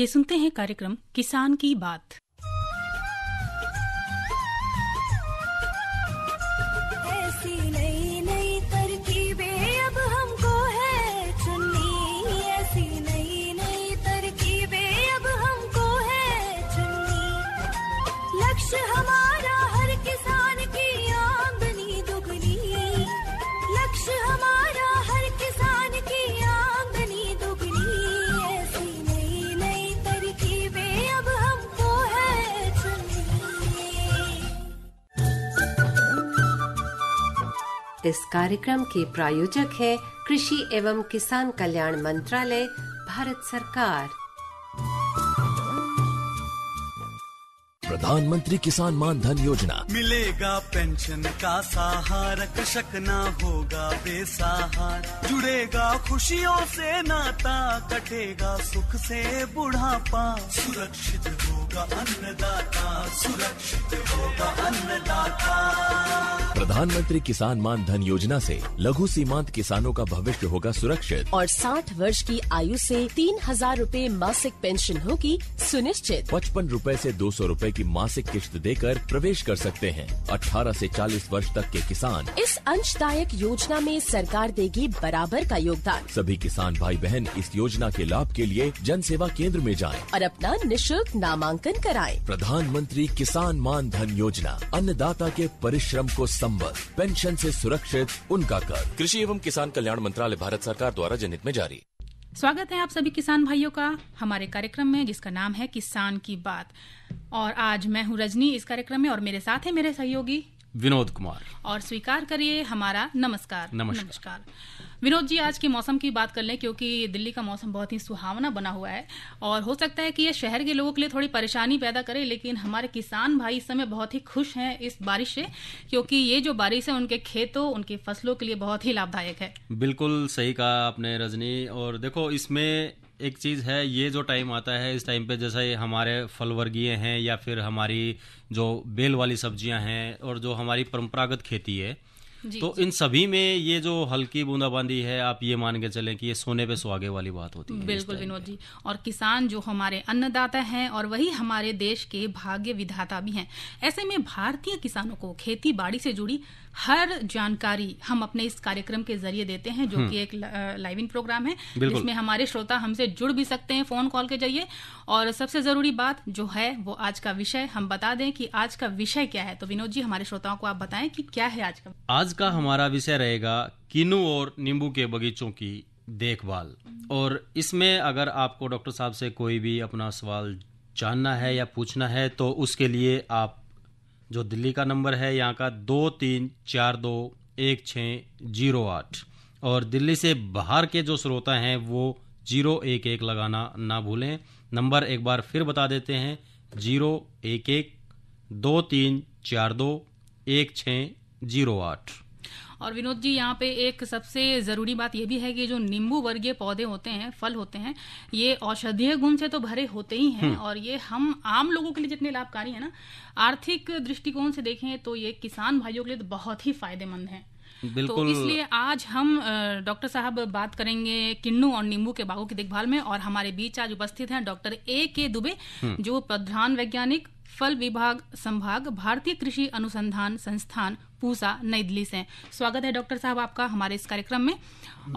आइए सुनते हैं कार्यक्रम किसान की बात इस कार्यक्रम के प्रायोजक है कृषि एवं किसान कल्याण मंत्रालय भारत सरकार प्रधानमंत्री किसान मान धन योजना मिलेगा पेंशन का सहारा कृषक ना होगा बेसहारा जुड़ेगा खुशियों से नाता कटेगा सुख से बुढ़ापा सुरक्षित होगा अन्नदाता सुरक्षित होगा अन्नदाता प्रधानमंत्री किसान मान धन योजना से लघु सीमांत किसानों का भविष्य होगा सुरक्षित और 60 वर्ष की आयु से तीन हजार रूपए मासिक पेंशन होगी सुनिश्चित पचपन रूपए ऐसी दो सौ रूपए की मासिक किश्त देकर प्रवेश कर सकते हैं अठारह ऐसी चालीस वर्ष तक के किसान इस अंशदायक योजना में सरकार देगी बराबर का योगदान सभी किसान भाई बहन इस योजना के लाभ के लिए जन सेवा केंद्र में जाए और अपना निःशुल्क नामांकन नामांकन कराए प्रधानमंत्री किसान मान धन योजना अन्नदाता के परिश्रम को संबल पेंशन से सुरक्षित उनका कर कृषि एवं किसान कल्याण मंत्रालय भारत सरकार द्वारा जनहित में जारी स्वागत है आप सभी किसान भाइयों का हमारे कार्यक्रम में जिसका नाम है किसान की बात और आज मैं हूँ रजनी इस कार्यक्रम में और मेरे साथ है मेरे सहयोगी विनोद कुमार और स्वीकार करिए हमारा नमस्कार नमस्कार, नमस्कार। विनोद जी आज के मौसम की बात कर लें क्योंकि दिल्ली का मौसम बहुत ही सुहावना बना हुआ है और हो सकता है कि यह शहर के लोगों के लिए थोड़ी परेशानी पैदा करे लेकिन हमारे किसान भाई इस समय बहुत ही खुश हैं इस बारिश से क्योंकि ये जो बारिश है उनके खेतों उनकी फसलों के लिए बहुत ही लाभदायक है बिल्कुल सही कहा आपने रजनी और देखो इसमें एक चीज़ है ये जो टाइम आता है इस टाइम पे जैसे हमारे फलवर्गीय हैं या फिर हमारी जो बेल वाली सब्जियां हैं और जो हमारी परंपरागत खेती है तो इन सभी में ये जो हल्की बूंदाबांदी है आप ये मान के चले कि ये सोने पे सुहागे वाली बात होती है बिल्कुल विनोद जी और किसान जो हमारे अन्नदाता हैं और वही हमारे देश के भाग्य विधाता भी हैं ऐसे में भारतीय किसानों को खेती बाड़ी से जुड़ी हर जानकारी हम अपने इस कार्यक्रम के जरिए देते हैं जो हम्म। कि एक लाइव इन प्रोग्राम है जिसमें हमारे श्रोता हमसे जुड़ भी सकते हैं फोन कॉल के जरिए और सबसे जरूरी बात जो है वो आज का विषय हम बता दें कि आज का विषय क्या है तो विनोद जी हमारे श्रोताओं को आप बताएं कि क्या है आज का आज आज का हमारा विषय रहेगा किन्नू और नींबू के बगीचों की देखभाल और इसमें अगर आपको डॉक्टर साहब से कोई भी अपना सवाल जानना है या पूछना है तो उसके लिए आप जो दिल्ली का नंबर है यहाँ का दो तीन चार दो एक छः जीरो आठ और दिल्ली से बाहर के जो श्रोता हैं वो जीरो एक एक लगाना ना भूलें नंबर एक बार फिर बता देते हैं जीरो एक एक दो तीन चार दो एक छः जीरो आठ और विनोद जी यहाँ पे एक सबसे ज़रूरी बात यह भी है कि जो नींबू वर्गीय पौधे होते हैं फल होते हैं ये औषधीय गुण से तो भरे होते ही हैं हम्म। और ये हम आम लोगों के लिए जितने लाभकारी है ना आर्थिक दृष्टिकोण से देखें तो ये किसान भाइयों के लिए तो बहुत ही फायदेमंद है बिल्कुल तो इसलिए आज हम डॉक्टर साहब बात करेंगे किन्नू और नींबू के बागों की देखभाल में और हमारे बीच आज उपस्थित हैं डॉक्टर ए के दुबे हम्म। जो प्रधान वैज्ञानिक फल विभाग संभाग भारतीय कृषि अनुसंधान संस्थान पूसा नई दिल्ली से स्वागत है डॉक्टर साहब आपका हमारे इस कार्यक्रम में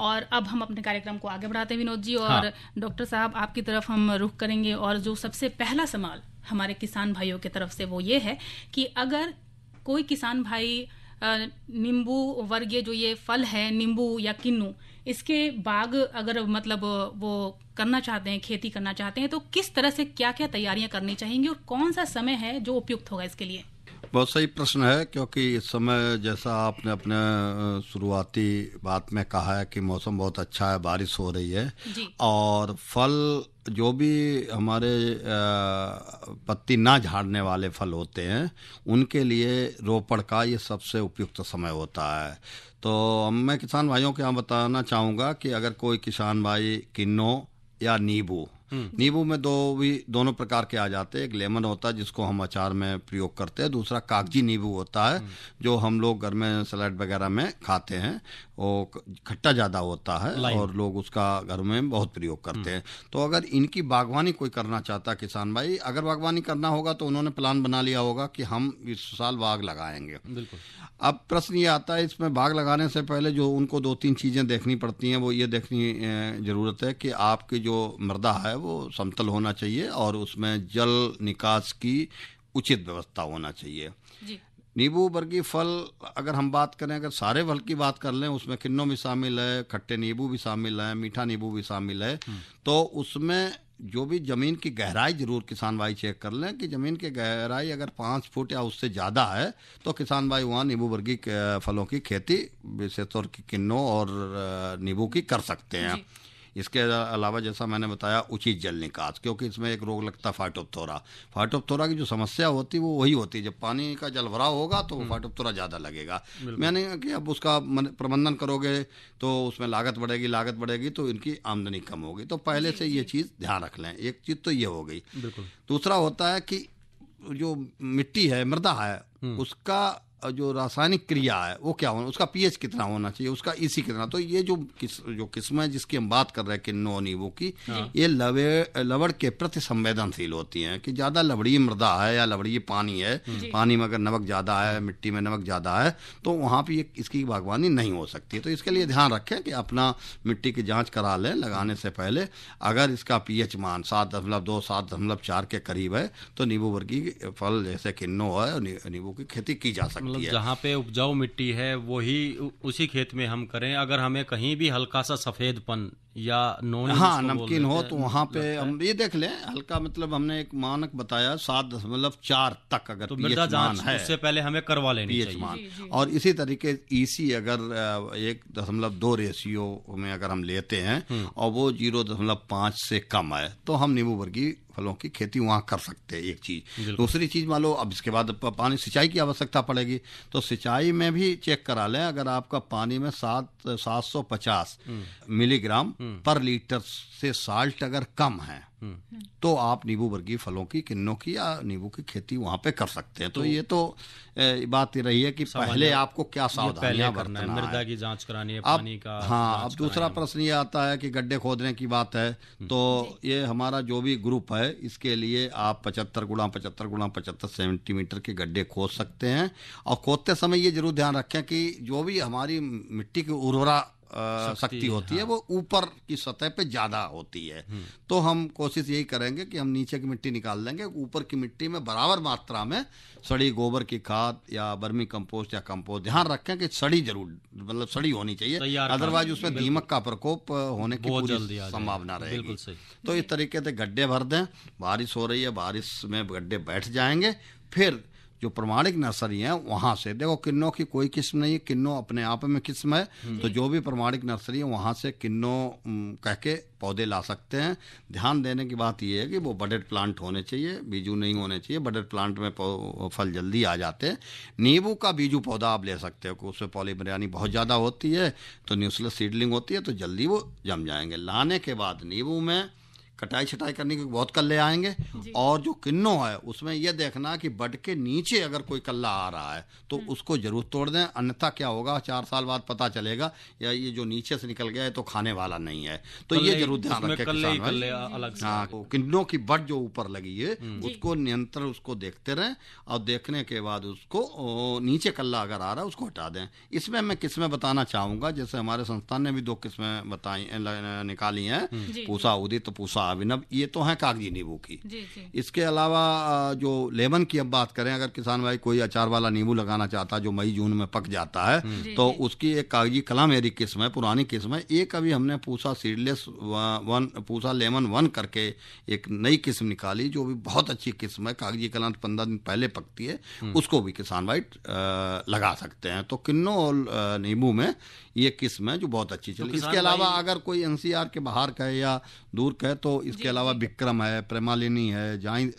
और अब हम अपने कार्यक्रम को आगे बढ़ाते हैं विनोद जी और हाँ। डॉक्टर साहब आपकी तरफ हम रुख करेंगे और जो सबसे पहला सवाल हमारे किसान भाइयों की तरफ से वो ये है कि अगर कोई किसान भाई नींबू वर्गीय जो ये फल है नींबू या किन्नू इसके बाग अगर मतलब वो करना चाहते हैं खेती करना चाहते हैं तो किस तरह से क्या क्या तैयारियां करनी चाहेंगी और कौन सा समय है जो उपयुक्त होगा इसके लिए बहुत सही प्रश्न है क्योंकि इस समय जैसा आपने अपने शुरुआती बात में कहा है कि मौसम बहुत अच्छा है बारिश हो रही है और फल जो भी हमारे पत्ती ना झाड़ने वाले फल होते हैं उनके लिए रोपड़ का ये सबसे उपयुक्त समय होता है तो मैं किसान भाइयों के यहाँ बताना चाहूँगा कि अगर कोई किसान भाई किन्नो या नींबू हम्म। नींबू में दो भी दोनों प्रकार के आ जाते हैं एक लेमन होता है जिसको हम अचार में प्रयोग करते हैं दूसरा कागजी नींबू होता है हम्म। जो हम लोग घर में सलाद वगैरह में खाते हैं और खट्टा ज़्यादा होता है और लोग उसका घर में बहुत प्रयोग करते हम्म। हैं तो अगर इनकी बागवानी कोई करना चाहता किसान भाई अगर बागवानी करना होगा तो उन्होंने प्लान बना लिया होगा कि हम इस साल बाग लगाएंगे बिल्कुल अब प्रश्न ये आता है इसमें भाग लगाने से पहले जो उनको दो तीन चीज़ें देखनी पड़ती हैं वो ये देखनी ज़रूरत है कि आपकी जो मृदा है वो समतल होना चाहिए और उसमें जल निकास की उचित व्यवस्था होना चाहिए नींबू बरगी फल अगर हम बात करें अगर सारे फल की बात कर लें उसमें किन्नों भी शामिल है खट्टे नींबू भी शामिल है मीठा नींबू भी शामिल है हम्म। तो उसमें जो भी ज़मीन की गहराई ज़रूर किसान भाई चेक कर लें कि ज़मीन की गहराई अगर पाँच फुट या उससे ज़्यादा है तो किसान भाई वहाँ नींबू वर्गी फलों की खेती विशेष तौर की किन्नों और नींबू की कर सकते हैं इसके अलावा जैसा मैंने बताया उचित जल निकास क्योंकि इसमें एक रोग लगता है फाटोपथोरा फाटोपथोरा की जो समस्या होती है वो वही होती है जब पानी का जल भराव होगा तो हम्म। फाटोपथोरा ज़्यादा लगेगा मैंने कि अब उसका प्रबंधन करोगे तो उसमें लागत बढ़ेगी लागत बढ़ेगी तो इनकी आमदनी कम होगी तो पहले से ये चीज़ ध्यान रख लें एक चीज़ तो ये हो गई दूसरा होता है कि जो मिट्टी है मृदा है हम्म। उसका जो रासायनिक क्रिया है वो क्या होना उसका पीएच कितना होना चाहिए उसका इसी कितना तो ये जो किस, जो किस्म है जिसकी हम बात कर रहे हैं किन्नो नींबू की हाँ। ये लवे लवड़ के प्रति संवेदनशील होती हैं कि ज़्यादा लवड़ी मृदा है या लवड़ी पानी है पानी में अगर नमक ज़्यादा है मिट्टी में नमक ज़्यादा है तो वहाँ पर ये इसकी बागवानी नहीं हो सकती तो इसके लिए ध्यान रखें कि अपना मिट्टी की जाँच करा लें लगाने से पहले अगर इसका पी मान सात दशमलव दो सात दशमलव चार के करीब है तो नींबू वर्गी फल जैसे किन्नो है नींबू की खेती की जा सकती है मतलब जहाँ पे उपजाऊ मिट्टी है वही उसी खेत में हम करें अगर हमें कहीं भी हल्का सा सफेदपन या नॉन हाँ नमकीन हो तो वहाँ पे हम ये देख लें हल्का मतलब हमने एक मानक बताया सात दशमलव मतलब चार तक अगर तो मृदा जांच है उससे पहले हमें करवा लेनी चाहिए मान जी, जी। और इसी तरीके ईसी e अगर एक दशमलव दो रेशियो में अगर हम लेते हैं हम्म। और वो जीरो दशमलव पाँच से कम है तो हम नींबू वर्गी फलों की खेती वहाँ कर सकते हैं एक चीज़ दूसरी चीज़ मान लो अब इसके बाद पानी सिंचाई की आवश्यकता पड़ेगी तो सिंचाई में भी चेक करा लें अगर आपका पानी में सात सात सौ पचास हम्म। मिलीग्राम हम्म। पर लीटर से साल्ट अगर कम है हम्म। तो आप नींबू वर्गीय फलों की किन्नों की या नींबू की खेती वहाँ पे कर सकते हैं तो, तो ये तो बात रही है कि पहले आपको क्या सावधानियां करना है मृदा की जांच करानी है पानी का हाँ अब दूसरा प्रश्न ये आता है कि गड्ढे खोदने की बात है हम्म। तो ये हमारा जो भी ग्रुप है इसके लिए आप पचहत्तर गुणा पचहत्तर गुणा पचहत्तर सेंटीमीटर के गड्ढे खोद सकते हैं और खोदते समय ये जरूर ध्यान रखें कि जो भी हमारी मिट्टी की उर्वरा शक्ति होती हाँ। है वो ऊपर की सतह पे ज़्यादा होती है हम्म। तो हम कोशिश यही करेंगे कि हम नीचे की मिट्टी निकाल देंगे ऊपर की मिट्टी में बराबर मात्रा में सड़ी गोबर की खाद या बर्मी कंपोस्ट या कंपोस्ट ध्यान रखें कि सड़ी जरूर मतलब सड़ी होनी चाहिए अदरवाइज उसमें दीमक का प्रकोप होने की पूरी संभावना रहेगी तो इस तरीके से गड्ढे भर दें बारिश हो रही है बारिश में गड्ढे बैठ जाएंगे फिर जो प्रमाणिक नर्सरी हैं वहाँ से देखो किन्नों की कोई किस्म नहीं है किन्नो अपने आप में किस्म है तो जो भी प्रमाणिक नर्सरी है वहाँ से किन्नों कह के पौधे ला सकते हैं ध्यान देने की बात यह है कि वो बडेड प्लांट होने चाहिए बीजू नहीं होने चाहिए बडेड प्लांट में फल जल्दी आ जाते हैं नींबू का बीजू पौधा आप ले सकते हो उसमें पॉलीमरियानी बहुत ज़्यादा होती है तो न्यूसलेस सीडलिंग होती है तो जल्दी वो जम जाएंगे लाने के बाद नींबू में कटाई छटाई करने की बहुत कल्ले आएंगे और जो किन्नो है उसमें यह देखना कि बट के नीचे अगर कोई कल्ला आ रहा है तो हम्म। उसको जरूर तोड़ दें अन्यथा क्या होगा चार साल बाद पता चलेगा या ये जो नीचे से निकल गया है तो खाने वाला नहीं है तो ये जरूर ध्यान रखें किसान हाँ की बट जो ऊपर लगी है हम्म। उसको नियंत्रण उसको देखते रहें और देखने के बाद उसको नीचे कल्ला अगर आ रहा है उसको हटा दें इसमें मैं किस्में बताना चाहूँगा जैसे हमारे संस्थान ने भी दो किस्में बताई निकाली हैं पूसा उदित पूसा अब्बा अभिनव ये तो हैं कागजी नींबू की जी, जी। इसके अलावा जो लेमन की अब बात करें अगर किसान भाई कोई अचार वाला नींबू लगाना चाहता है जो मई जून में पक जाता है तो उसकी एक कागजी कला मेरी किस्म है पुरानी किस्म है एक अभी हमने Pusa seedless one Pusa lemon one करके एक नई किस्म निकाली जो भी बहुत अच्छी किस्म है कागजी कला पंद्रह दिन पहले पकती है हम्म। उसको भी किसान भाई लगा सकते हैं तो किन्नो और नींबू में ये किस्म है जो बहुत अच्छी चली तो इसके अलावा अगर कोई एनसीआर के बाहर कहे या दूर कहे तो इसके अलावा विक्रम है प्रेमालिनी है जाइ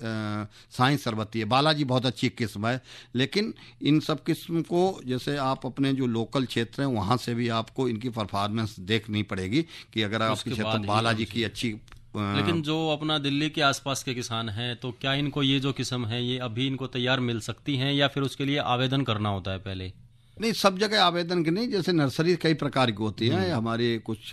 साई सरबती है बालाजी बहुत अच्छी किस्म है लेकिन इन सब किस्म को जैसे आप अपने जो लोकल क्षेत्र हैं वहाँ से भी आपको इनकी परफॉर्मेंस देखनी पड़ेगी कि अगर आपके क्षेत्र बालाजी की अच्छी लेकिन जो अपना दिल्ली के आसपास के किसान हैं तो क्या इनको ये जो किस्म है ये अभी इनको तैयार मिल सकती हैं या फिर उसके लिए आवेदन करना होता है पहले नहीं सब जगह आवेदन के नहीं जैसे नर्सरी कई प्रकार की होती हैं हम्म। हमारी कुछ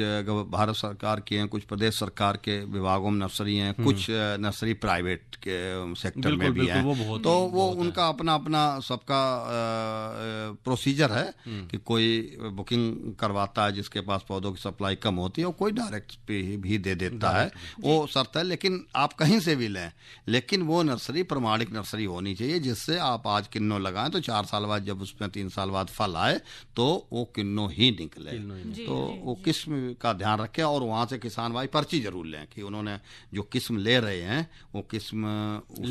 भारत सरकार के हैं कुछ प्रदेश सरकार के विभागों में नर्सरी हैं हम्म। कुछ नर्सरी प्राइवेट के सेक्टर में भी हैं तो बहुत वो उनका अपना अपना सबका प्रोसीजर है हम्म। कि कोई बुकिंग करवाता है जिसके पास पौधों की सप्लाई कम होती है और कोई डायरेक्ट भी दे देता है वो शर्त है लेकिन आप कहीं से भी लें लेकिन वो नर्सरी प्रमाणिक नर्सरी होनी चाहिए जिससे आप आज किन्नो लगाएं तो चार साल बाद जब उसमें तीन साल बाद फल आए तो वो किन्नो ही निकले किन्नो ही जी, तो जी, वो किस्म का ध्यान रखें और वहां से किसान भाई पर्ची जरूर लें कि उन्होंने जो किस्म ले रहे हैं वो किस्म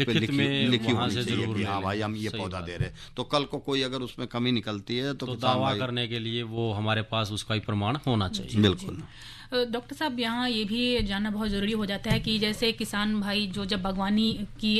लिखी, लिखी होनी चाहिए हाँ भाई हम ये पौधा दे रहे हैं तो कल को कोई अगर उसमें कमी निकलती है तो, तो दावा करने के लिए वो हमारे पास उसका ही प्रमाण होना चाहिए बिल्कुल डॉक्टर साहब यहाँ ये भी जानना बहुत ज़रूरी हो जाता है कि जैसे किसान भाई जो जब बागवानी की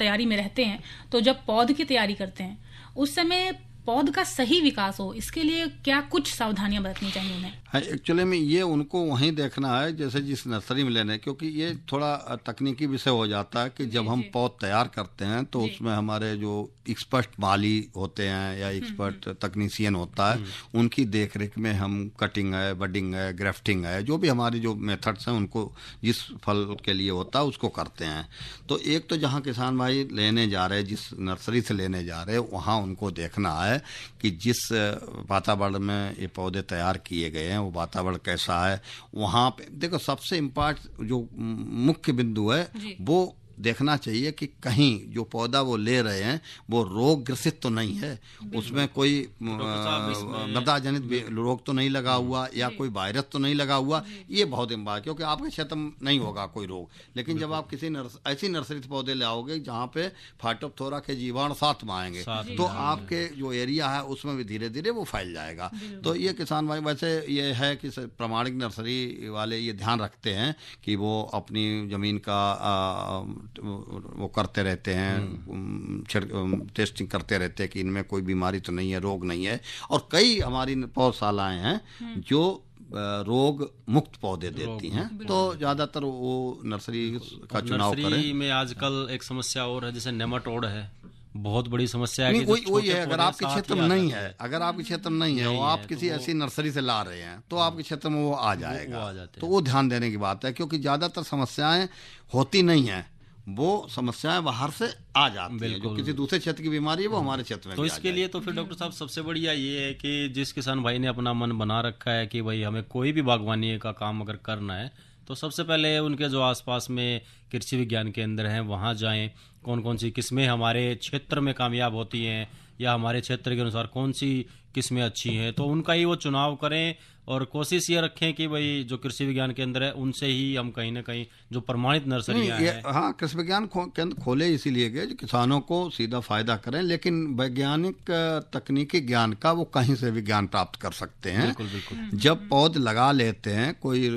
तैयारी में रहते हैं तो जब पौध की तैयारी करते हैं उस समय पौध का सही विकास हो इसके लिए क्या कुछ सावधानियां बरतनी चाहिए उन्हें हाँ एक्चुअली में ये उनको वहीं देखना है जैसे जिस नर्सरी में लेने क्योंकि ये थोड़ा तकनीकी विषय हो जाता है कि जब हम पौध तैयार करते हैं तो उसमें हमारे जो एक्सपर्ट माली होते हैं या एक्सपर्ट हम्म, हम्म। तकनीशियन होता है हम्म। उनकी देख रेख में हम कटिंग है बडिंग है ग्रेफ्टिंग है जो भी हमारे जो मेथड्स हैं उनको जिस फल के लिए होता है उसको करते हैं तो एक तो जहाँ किसान भाई लेने जा रहे जिस नर्सरी से लेने जा रहे वहाँ उनको देखना है कि जिस वातावरण में ये पौधे तैयार किए गए हैं वो वातावरण कैसा है वहाँ पे देखो सबसे इम्पॉर्ट जो मुख्य बिंदु है वो देखना चाहिए कि कहीं जो पौधा वो ले रहे हैं वो रोग ग्रसित तो नहीं है उसमें कोई तो तो जनित रोग तो नहीं लगा हुआ या कोई वायरस तो नहीं लगा हुआ ये बहुत इम्बा क्योंकि आपके क्षेत्र में नहीं होगा कोई रोग लेकिन जब आप किसी नर्स ऐसी नर्सरी से पौधे ले आओगे जहाँ पे फाटोपथोरा के जीवाणु साथ में आएंगे तो आपके जो एरिया है उसमें भी धीरे धीरे वो फैल जाएगा तो ये किसान भाई वैसे ये है कि प्रमाणिक नर्सरी वाले ये ध्यान रखते हैं कि वो अपनी ज़मीन का वो करते रहते हैं हम्म। टेस्टिंग करते रहते हैं कि इनमें कोई बीमारी तो नहीं है रोग नहीं है और कई हमारी पौधशालाएँ हैं हम्म। जो रोग मुक्त पौधे देती हैं तो ज़्यादातर वो नर्सरी का चुनाव करें में आजकल एक समस्या और है जैसे नेमाटोड है बहुत बड़ी समस्या है वही वही है अगर आपके क्षेत्र में नहीं है अगर आपके क्षेत्र में नहीं है तो वो आप किसी तो ऐसी नर्सरी से ला रहे हैं तो हाँ। आपके क्षेत्र में वो आ जाएगा वो, आ तो वो ध्यान देने की बात है क्योंकि ज़्यादातर समस्याएं होती नहीं है वो समस्याएं बाहर से आ जाती है जो किसी दूसरे क्षेत्र की बीमारी है वो हमारे क्षेत्र में तो इसके लिए तो फिर डॉक्टर साहब सबसे बढ़िया ये है कि जिस किसान भाई ने अपना मन बना रखा है कि भाई हमें कोई भी बागवानी का काम अगर करना है तो सबसे पहले उनके जो आसपास में कृषि विज्ञान केंद्र हैं वहाँ जाएं कौन कौन सी किस्में हमारे क्षेत्र में कामयाब होती हैं या हमारे क्षेत्र के अनुसार कौन सी किस्में अच्छी हैं तो उनका ही वो चुनाव करें और कोशिश ये रखें कि भाई जो कृषि विज्ञान केंद्र है उनसे ही हम कहीं ना कहीं जो प्रमाणित नर्सरी हाँ कृषि विज्ञान केंद्र खोले इसीलिए गए जो किसानों को सीधा फायदा करें लेकिन वैज्ञानिक तकनीकी ज्ञान का वो कहीं से भी ज्ञान प्राप्त कर सकते हैं बिल्कुल बिल्कुल हम्म, जब हम्म। पौध लगा लेते हैं कोई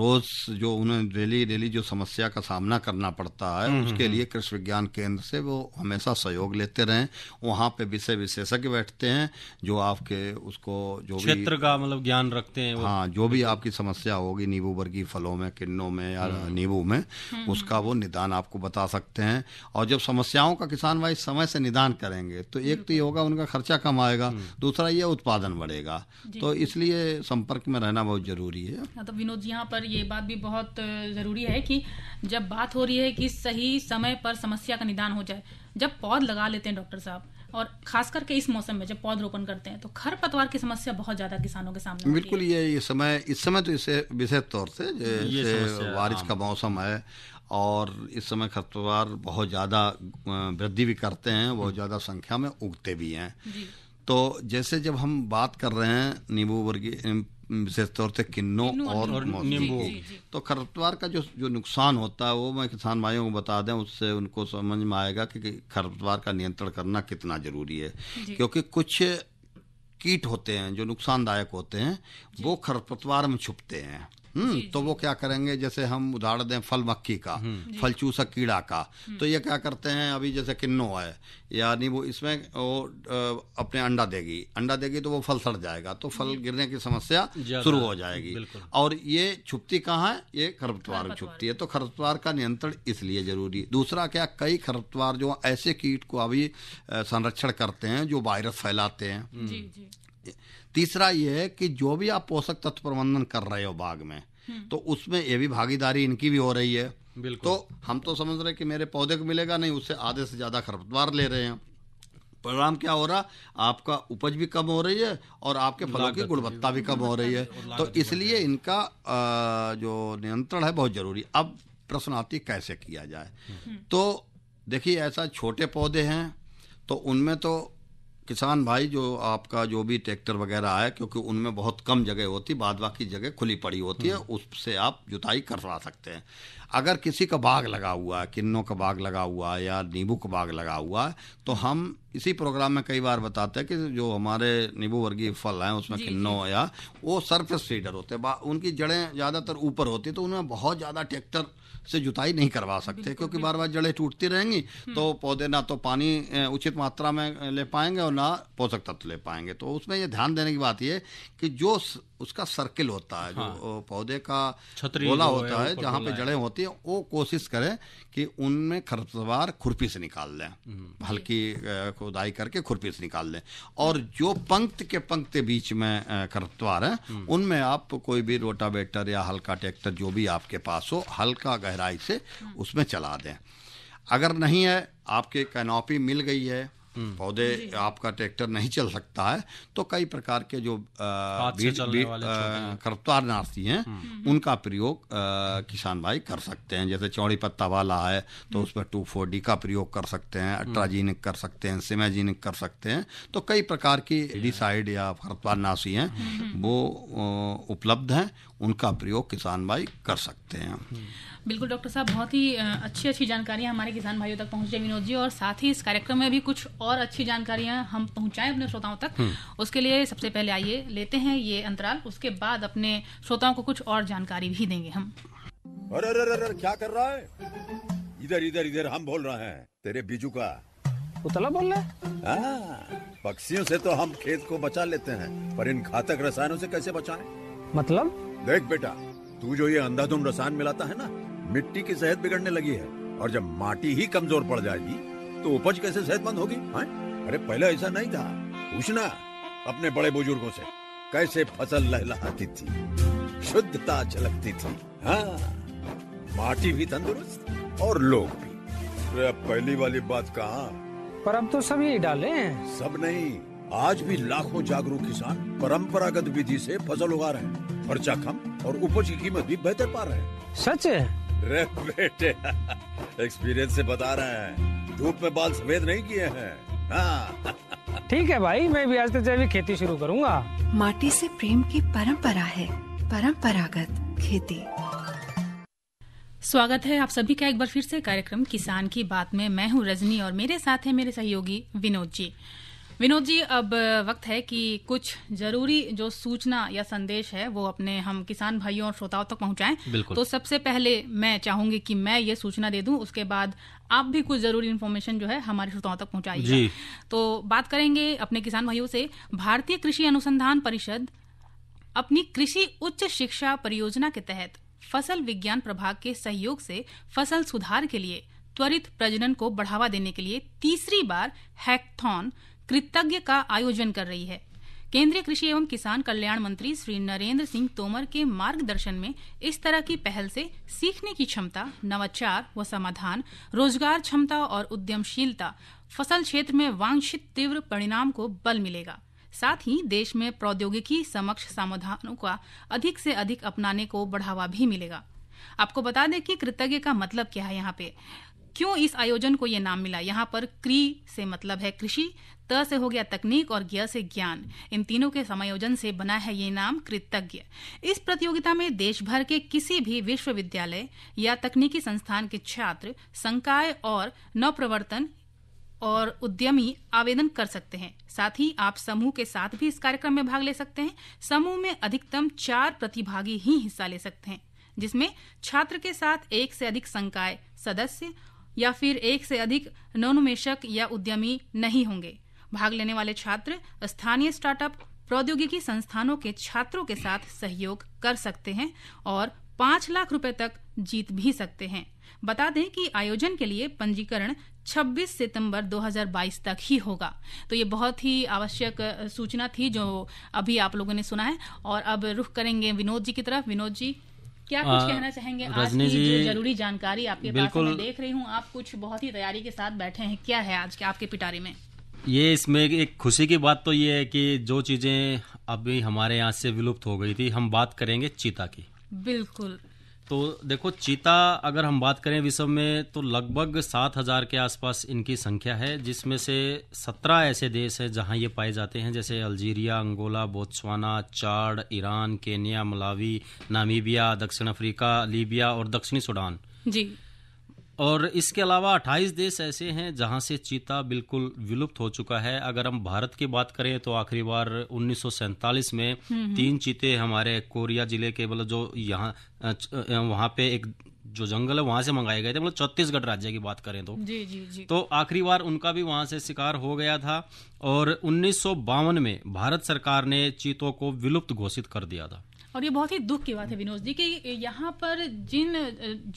रोज जो उन्हें डेली डेली जो समस्या का सामना करना पड़ता है हम्म, उसके लिए कृषि विज्ञान केंद्र से वो हमेशा सहयोग लेते रहें वहाँ पे विषय विशेषज्ञ बैठते हैं जो आपके उसको जो क्षेत्र का मतलब ज्ञान रखते हैं हाँ जो भी आपकी समस्या होगी नींबू वर्गी फलों में किन्नों में या हम्म। नींबू में हम्म। उसका वो निदान आपको बता सकते हैं और जब समस्याओं का किसान भाई समय से निदान करेंगे तो एक तो ये होगा उनका खर्चा कम आएगा हम्म। दूसरा ये उत्पादन बढ़ेगा तो इसलिए संपर्क में रहना बहुत जरूरी है हाँ, तो विनोद जी यहाँ पर ये बात भी बहुत जरूरी है की जब बात हो रही है की सही समय पर समस्या का निदान हो जाए जब पौध लगा लेते हैं डॉक्टर साहब और खास करके इस मौसम में जब पौधरोपण करते हैं तो खरपतवार की समस्या बहुत ज्यादा किसानों के सामने बिल्कुल ये इस समय इस समय तो इसे विशेष तौर से बारिश का हाँ। मौसम है और इस समय खरपतवार बहुत ज़्यादा वृद्धि भी करते हैं बहुत ज़्यादा संख्या में उगते भी हैं तो जैसे जब हम बात कर रहे हैं नींबू वर्गीय विशेष तौर से किन्नों और, और नींबू तो खरपतवार का जो जो नुकसान होता है वो मैं किसान भाइयों को बता दें उससे उनको समझ में आएगा कि खरपतवार का नियंत्रण करना कितना ज़रूरी है क्योंकि कुछ कीट होते हैं जो नुकसानदायक होते हैं वो खरपतवार में छुपते हैं हम्म तो वो क्या करेंगे जैसे हम उदाहरण दें फल मक्खी का हम्म। फल चूसक कीड़ा का हम्म। तो ये क्या करते हैं अभी जैसे किन्नो है यानी वो इसमें वो अपने अंडा देगी अंडा देगी तो वो फल सड़ जाएगा तो फल गिरने की समस्या शुरू हो जाएगी और ये छुपती कहाँ है ये खरपतवार में छुपती है तो खरपतवार का नियंत्रण इसलिए जरूरी दूसरा क्या कई खरपतवार जो ऐसे कीट को अभी संरक्षण करते हैं जो वायरस फैलाते हैं तीसरा ये है कि जो भी आप पोषक तत्व प्रबंधन कर रहे हो बाग में हम्म। तो उसमें ये भी भागीदारी इनकी भी हो रही है तो हम तो समझ रहे हैं कि मेरे पौधे को मिलेगा नहीं उससे आधे से ज़्यादा खरपतवार ले रहे हैं परिणाम क्या हो रहा आपका उपज भी कम हो रही है और आपके फलों की गुणवत्ता भी कम हो रही है तो इसलिए इनका जो नियंत्रण है बहुत जरूरी अब प्रश्न आती कैसे किया जाए हम्म। तो देखिए ऐसा छोटे पौधे हैं तो उनमें तो किसान भाई जो आपका जो भी ट्रैक्टर वगैरह आया क्योंकि उनमें बहुत कम जगह होती बाद बाकी जगह खुली पड़ी होती है हम्म। उससे आप जुताई करवा सकते हैं अगर किसी का बाग लगा हुआ है किन्नों का बाग लगा हुआ है या नींबू का बाग लगा हुआ है तो हम इसी प्रोग्राम में कई बार बताते हैं कि जो हमारे नींबू वर्गीय फल हैं उसमें किन्नों या वो सरफेस सीडर होते हैं उनकी जड़ें ज़्यादातर ऊपर होती तो उनमें बहुत ज़्यादा ट्रैक्टर से जुताई नहीं करवा सकते क्योंकि बार बार जड़ें टूटती रहेंगी हम्म। तो पौधे ना तो पानी उचित मात्रा में ले पाएंगे और ना पोषक तत्व ले पाएंगे तो उसमें ये ध्यान देने की बात यह कि जो उसका सर्किल होता है हाँ। जो पौधे का गोला होता है जहाँ पे जड़ें होती हैं वो कोशिश करें कि उनमें खरपतवार खुरपी से निकाल दें हम्म। हल्की खुदाई करके खुरपी से निकाल दें और जो पंक्त के पंक्त के बीच में खरपतवार हैं हम्म। उनमें आप कोई भी रोटावेटर या हल्का ट्रैक्टर जो भी आपके पास हो हल्का गहराई से हम्म। उसमें चला दें अगर नहीं है आपके कैनोपी मिल गई है हम्म। पौधे आपका ट्रैक्टर नहीं चल सकता है तो कई प्रकार के जो नाशी हैं हम्म। हम्म। उनका प्रयोग किसान भाई कर सकते हैं जैसे चौड़ी पत्ता वाला है तो उसमें टू फोर डी का प्रयोग कर सकते हैं अट्राजीनिक कर सकते हैं सिमेजीनिक कर सकते हैं तो कई प्रकार की डिसाइड या नाशी हैं वो उपलब्ध हैं उनका प्रयोग किसान भाई कर सकते हैं बिल्कुल डॉक्टर साहब बहुत ही अच्छी अच्छी जानकारियाँ हमारे किसान भाइयों तक पहुँच विनोद जी और साथ ही इस कार्यक्रम में भी कुछ और अच्छी जानकारियाँ हम पहुंचाएं अपने श्रोताओं तक हम्म। उसके लिए सबसे पहले आइए लेते हैं ये अंतराल उसके बाद अपने श्रोताओं को कुछ और जानकारी भी देंगे हम अरे अरे अरे क्या कर रहा है इधर इधर इधर हम बोल रहे हैं तेरे बीजू का उतला बोल रहे हाँ, पक्षियों से तो हम खेत को बचा लेते हैं पर इन घातक रसायनों से कैसे बचाएं मतलब देख बेटा तू जो ये अंधाधुन रसायन मिलाता है ना मिट्टी की सेहत बिगड़ने लगी है और जब माटी ही कमजोर पड़ जाएगी तो उपज कैसे सेहतमंद होगी हाँ? अरे पहले ऐसा नहीं था पूछना अपने बड़े बुजुर्गों से कैसे फसल लहलाती थी शुद्धता झलकती थी हाँ माटी भी तंदुरुस्त और लोग भी पहली वाली बात कहा पर हम तो सभी डाले सब नहीं आज भी लाखों जागरूक किसान परंपरागत विधि से फसल उगा रहे हैं और जखम और उपज की कीमत भी बेहतर पा रहे हैं सच है रे बेटे एक्सपीरियंस से बता रहे हैं धूप में बाल सफेद नहीं किए हैं हाँ। ठीक है भाई मैं भी आज तक जैविक खेती शुरू करूंगा माटी से प्रेम की परंपरा है परंपरागत खेती स्वागत है आप सभी का एक बार फिर से कार्यक्रम किसान की बात में मैं हूं रजनी और मेरे साथ है मेरे सहयोगी विनोद जी विनोद जी अब वक्त है कि कुछ जरूरी जो सूचना या संदेश है वो अपने हम किसान भाइयों और श्रोताओं तक पहुंचाएं तो सबसे पहले मैं चाहूंगी कि मैं ये सूचना दे दूं उसके बाद आप भी कुछ जरूरी इन्फॉर्मेशन जो है हमारे श्रोताओं तक पहुंचाइए तो बात करेंगे अपने किसान भाइयों से भारतीय कृषि अनुसंधान परिषद अपनी कृषि उच्च शिक्षा परियोजना के तहत फसल विज्ञान प्रभाग के सहयोग से फसल सुधार के लिए त्वरित प्रजनन को बढ़ावा देने के लिए तीसरी बार हैकथॉन कृतज्ञ का आयोजन कर रही है केंद्रीय कृषि एवं किसान कल्याण मंत्री श्री नरेंद्र सिंह तोमर के मार्गदर्शन में इस तरह की पहल से सीखने की क्षमता नवाचार व समाधान रोजगार क्षमता और उद्यमशीलता फसल क्षेत्र में वांछित तीव्र परिणाम को बल मिलेगा साथ ही देश में प्रौद्योगिकी समक्ष समाधानों का अधिक से अधिक अपनाने को बढ़ावा भी मिलेगा आपको बता दें कि कृतज्ञ का मतलब क्या है यहाँ पे क्यों इस आयोजन को ये नाम मिला यहाँ पर क्री से मतलब है कृषि त से हो गया तकनीक और ज्ञ से ज्ञान इन तीनों के समायोजन से बना है ये नाम कृतज्ञ इस प्रतियोगिता में देश भर के किसी भी विश्वविद्यालय या तकनीकी संस्थान के छात्र संकाय और नवप्रवर्तन और उद्यमी आवेदन कर सकते हैं साथ ही आप समूह के साथ भी इस कार्यक्रम में भाग ले सकते हैं समूह में अधिकतम चार प्रतिभागी ही हिस्सा ले सकते हैं जिसमें छात्र के साथ एक से अधिक संकाय सदस्य या फिर एक से अधिक नवोन्मेषक या उद्यमी नहीं होंगे भाग लेने वाले छात्र स्थानीय स्टार्टअप प्रौद्योगिकी संस्थानों के छात्रों के साथ सहयोग कर सकते हैं और पांच लाख रुपए तक जीत भी सकते हैं बता दें कि आयोजन के लिए पंजीकरण 26 सितंबर 2022 तक ही होगा तो ये बहुत ही आवश्यक सूचना थी जो अभी आप लोगों ने सुना है और अब रुख करेंगे विनोद जी की तरफ विनोद जी क्या कुछ आ, कहना चाहेंगे आज की जो जरूरी जानकारी आपके पास मैं देख रही हूँ आप कुछ बहुत ही तैयारी के साथ बैठे हैं क्या है आज के आपके पिटारे में ये इसमें एक खुशी की बात तो ये है कि जो चीज़ें अभी हमारे यहाँ से विलुप्त हो गई थी हम बात करेंगे चीता की बिल्कुल तो देखो चीता अगर हम बात करें विश्व में तो लगभग सात हज़ार के आसपास इनकी संख्या है जिसमें से सत्रह ऐसे देश हैं जहां ये पाए जाते हैं जैसे Algeria Angola Botswana Chad Iran Kenya Malawi Namibia दक्षिण अफ्रीका लीबिया और दक्षिणी सूडान जी और इसके अलावा 28 देश ऐसे हैं जहां से चीता बिल्कुल विलुप्त हो चुका है अगर हम भारत की बात करें तो आखिरी बार उन्नीस में हम्म, हम्म। तीन चीते हमारे कोरिया जिले के मतलब जो यहाँ वहां पे एक जो जंगल है वहां से मंगाए गए थे मतलब छत्तीसगढ़ राज्य की बात करें तो जी जी जी तो आखिरी बार उनका भी वहां से शिकार हो गया था और उन्नीस में भारत सरकार ने चीतों को विलुप्त घोषित कर दिया था और ये बहुत ही दुख की बात है विनोद जी कि यहाँ पर जिन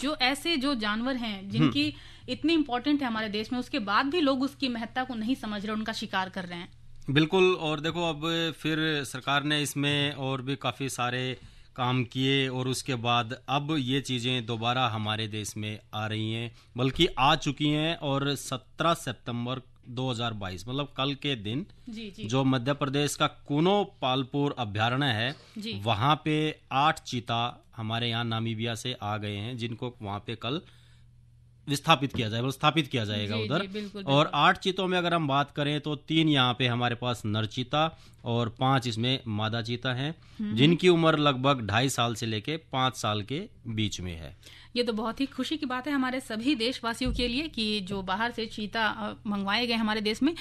जो ऐसे जो जानवर हैं जिनकी हम्म। इतनी इम्पोर्टेंट है हमारे देश में उसके बाद भी लोग उसकी महत्ता को नहीं समझ रहे उनका शिकार कर रहे हैं बिल्कुल और देखो अब फिर सरकार ने इसमें और भी काफ़ी सारे काम किए और उसके बाद अब ये चीज़ें दोबारा हमारे देश में आ रही हैं बल्कि आ चुकी हैं और 17 सितंबर 2022 मतलब कल के दिन जी, जी. जो मध्य प्रदेश का कुनो पालपुर अभ्यारण्य है जी. वहां पे आठ चीता हमारे यहाँ नामीबिया से आ गए हैं जिनको वहां पे कल विस्थापित किया जाएगा मतलब स्थापित किया जाएगा उधर और आठ चीतों में अगर हम बात करें तो तीन यहाँ पे हमारे पास नर चीता और पांच इसमें मादा चीता हैं हम्म। जिनकी उम्र लगभग ढाई साल से लेके पांच साल के बीच में है ये तो बहुत ही खुशी की बात है हमारे सभी देशवासियों के लिए कि जो बाहर से चीता मंगवाए गए हमारे देश में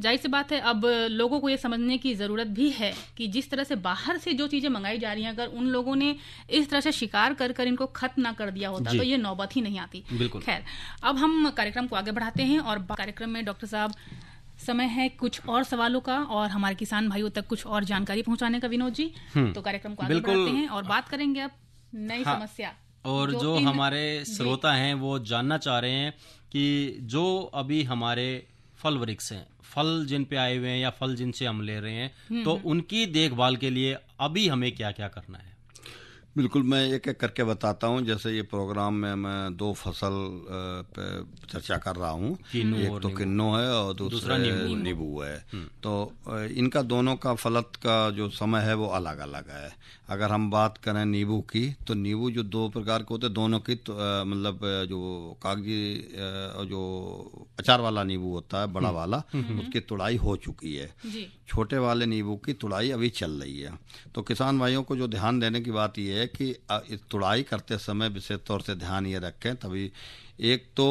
जाहिर सी बात है अब लोगों को ये समझने की ज़रूरत भी है कि जिस तरह से बाहर से जो चीज़ें मंगाई जा रही हैं अगर उन लोगों ने इस तरह से शिकार कर कर इनको खत्म ना कर दिया होता तो ये नौबत ही नहीं आती खैर अब हम कार्यक्रम को आगे बढ़ाते हैं और कार्यक्रम में डॉक्टर साहब समय है कुछ और सवालों का और हमारे किसान भाइयों तक कुछ और जानकारी पहुंचाने का विनोद जी हम्म। तो कार्यक्रम को आगे बढ़ाते हैं और बात करेंगे अब नई हाँ। समस्या और जो, जो हमारे श्रोता हैं वो जानना चाह रहे हैं कि जो अभी हमारे फल वृक्ष हैं फल जिन पे आए हुए हैं या फल जिनसे हम ले रहे हैं हम्म, तो हम्म। उनकी देखभाल के लिए अभी हमें क्या क्या करना है बिल्कुल मैं एक एक करके बताता हूँ जैसे ये प्रोग्राम में मैं दो फसल पे चर्चा कर रहा हूँ एक तो किन्नो है और दूसरा नींबू है हम्म। तो इनका दोनों का फलत का जो समय है वो अलग अलग है अगर हम बात करें नींबू की तो नींबू जो दो प्रकार के होते दोनों की तो, मतलब जो कागजी जो अचार वाला नींबू होता है बड़ा हम्म। वाला हम्म, उसकी तुड़ाई हो चुकी है छोटे वाले नींबू की तुड़ाई अभी चल रही है तो किसान भाइयों को जो ध्यान देने की बात यह है कि तुड़ाई करते समय विशेष तौर से ध्यान ये रखें तभी एक तो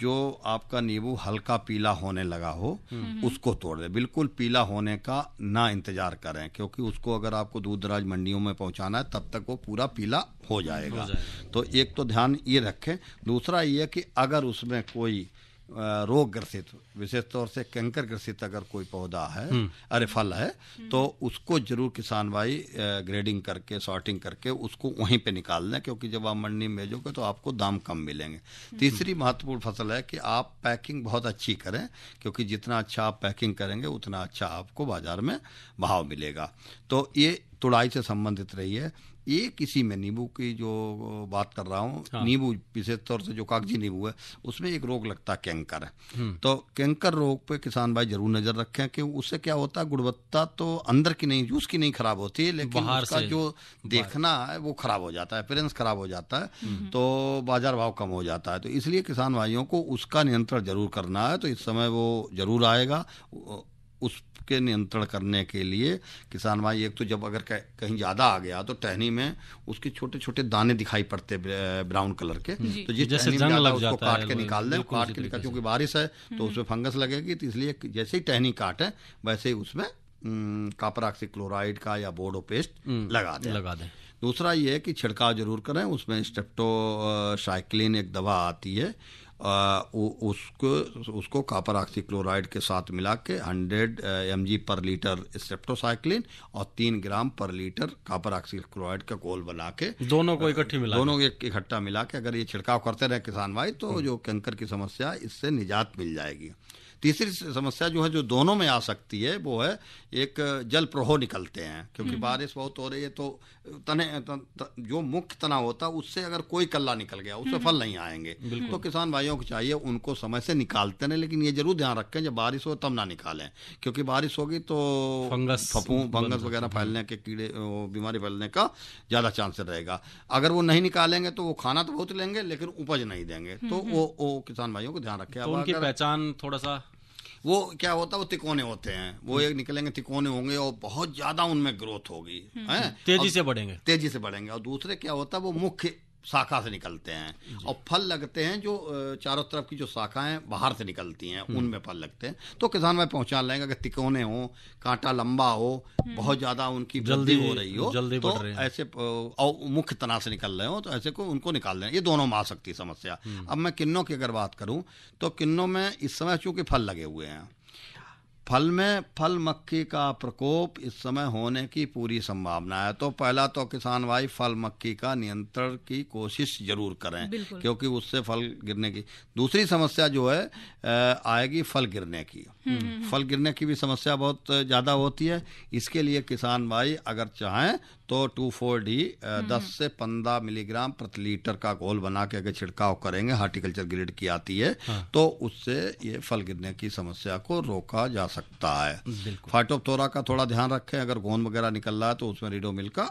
जो आपका नींबू हल्का पीला होने लगा हो हम्म। उसको तोड़ दें बिल्कुल पीला होने का ना इंतजार करें क्योंकि उसको अगर आपको दूर दराज मंडियों में पहुंचाना है तब तक वो पूरा पीला हो जाएगा, हो जाएगा। तो एक तो ध्यान ये रखें दूसरा ये कि अगर उसमें कोई रोग ग्रसित विशेष तौर से कैंकर ग्रसित अगर कोई पौधा है हम्म। अरे फल है हम्म। तो उसको जरूर किसान भाई ग्रेडिंग करके सॉर्टिंग करके उसको वहीं पे निकाल दें क्योंकि जब आप मंडी में भेजोगे तो आपको दाम कम मिलेंगे हम्म। तीसरी महत्वपूर्ण फसल है कि आप पैकिंग बहुत अच्छी करें क्योंकि जितना अच्छा आप पैकिंग करेंगे उतना अच्छा आपको बाजार में भाव मिलेगा तो ये तुड़ाई से संबंधित रही है एक किसी में नींबू की जो बात कर रहा हूँ हाँ। नींबू विशेष तौर से जो कागजी नींबू है उसमें एक रोग लगता है कैंकर है हम्म। तो कैंकर रोग पे किसान भाई जरूर नजर रखें कि उससे क्या होता है गुणवत्ता तो अंदर की नहीं जूस की नहीं खराब होती है लेकिन उसका जो देखना है वो खराब हो जाता है अपेरेंस खराब हो जाता है हम्म। तो बाजार भाव कम हो जाता है तो इसलिए किसान भाइयों को उसका नियंत्रण जरूर करना है तो इस समय वो जरूर आएगा उसके नियंत्रण करने के लिए किसान भाई एक तो जब अगर कहीं ज़्यादा आ गया तो टहनी में उसके छोटे छोटे दाने दिखाई पड़ते ब्राउन कलर के तो जिस टहनी में लग उसको काट के निकाल दें काट के निकाल क्योंकि बारिश है तो हम्म। उसमें फंगस लगेगी तो इसलिए जैसे ही टहनी काटे वैसे ही उसमें हम्म, कापर ऑक्सीक्लोराइड का या बोर्डो पेस्ट हम्म। लगा दें लगा दें दूसरा ये है कि छिड़काव जरूर करें उसमें स्टेप्टो साइक्लिन एक दवा आती है आ, उ, उसको उसको कापर ऑक्सीक्लोराइड के साथ मिला के hundred M per litre streptocycline और तीन ग्राम पर लीटर कापर ऑक्सीक्लोराइड का गोल बना के दोनों को इकट्ठी मिला दोनों को इकट्ठा मिला के अगर ये छिड़काव करते रहे किसान भाई तो हम्म। जो कैंकर की समस्या इससे निजात मिल जाएगी तीसरी समस्या जो है जो दोनों में आ सकती है वो है एक जल प्रोह निकलते हैं क्योंकि हम्म। बारिश बहुत हो रही है तो तने त, त, जो मुख्य तनाव होता है उससे अगर कोई कल्ला निकल गया उससे हम्म। फल नहीं आएंगे तो किसान भाइयों को चाहिए उनको समय से निकालते नहीं लेकिन ये जरूर ध्यान रखें जब बारिश हो तब ना निकालें क्योंकि बारिश होगी तो फंगस फपू फंगस वगैरह फैलने के कीड़े बीमारी फैलने का ज़्यादा चांस रहेगा अगर वो नहीं निकालेंगे तो वो खाना तो बहुत लेंगे लेकिन उपज नहीं देंगे हम्म, तो हम्म। वो, वो किसान भाइयों को ध्यान रखें तो पहचान थोड़ा सा वो क्या होता है वो तिकोने होते हैं वो एक निकलेंगे तिकोने होंगे और बहुत ज्यादा उनमें ग्रोथ होगी हम्म। है तेजी से बढ़ेंगे तेजी से बढ़ेंगे और दूसरे क्या होता है वो मुख्य शाखा से निकलते हैं और फल लगते हैं जो चारों तरफ की जो शाखाएं बाहर से निकलती हैं हम्म। उनमें फल लगते हैं तो किसान भाई पहुंचा लेंगे अगर तिकोने हो कांटा लंबा हो हम्म। बहुत ज़्यादा उनकी जल्दी हो रही हो जल्दी तो रहे ऐसे और मुख्य तना से निकल रहे हो तो ऐसे को उनको निकाल दें ये दोनों में आ सकती है समस्या हम्म। अब मैं किन्नों की अगर बात करूँ तो किन्नों में इस समय चूंकि फल लगे हुए हैं फल में फल मक्खी का प्रकोप इस समय होने की पूरी संभावना है तो पहला तो किसान भाई फल मक्खी का नियंत्रण की कोशिश जरूर करें क्योंकि उससे फल गिरने की दूसरी समस्या जो है आएगी फल गिरने की हम्म, हम्म, हम्म। फल गिरने की भी समस्या बहुत ज़्यादा होती है इसके लिए किसान भाई अगर चाहें तो टू फोर डी हम्म, दस हम्म। से पंद्रह मिलीग्राम प्रति लीटर का घोल बना के अगर छिड़काव करेंगे हार्टिकल्चर ग्रेड की आती है हाँ। तो उससे ये फल गिरने की समस्या को रोका जा सकता है फाइटोपथोरा का थोड़ा ध्यान रखें अगर गोन वगैरह निकल रहा है तो उसमें रिडो मिल का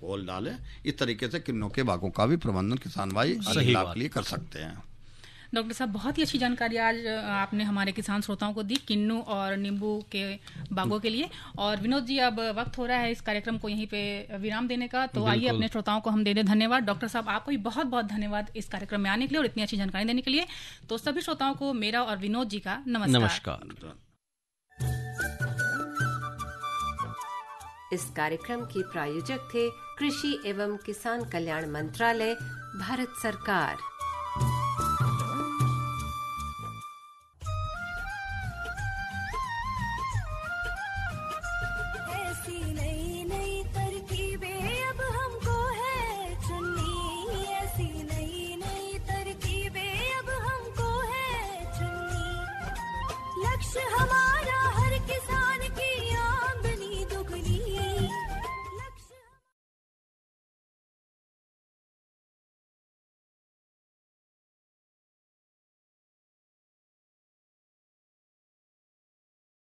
घोल डालें इस तरीके से किन्नों के बागों का भी प्रबंधन किसान भाई सही के लिए कर सकते हैं डॉक्टर साहब बहुत ही अच्छी जानकारी आज आपने हमारे किसान श्रोताओं को दी किन्नू और नींबू के बागों के लिए और विनोद जी अब वक्त हो रहा है इस कार्यक्रम को यहीं पे विराम देने का तो आइए अपने श्रोताओं को हम दे दें धन्यवाद डॉक्टर साहब आपको भी बहुत बहुत धन्यवाद इस कार्यक्रम में आने के लिए और इतनी अच्छी जानकारी देने के लिए तो सभी श्रोताओं को मेरा और विनोद जी का नमस्कार नमस्कार इस कार्यक्रम के प्रायोजक थे कृषि एवं किसान कल्याण मंत्रालय भारत सरकार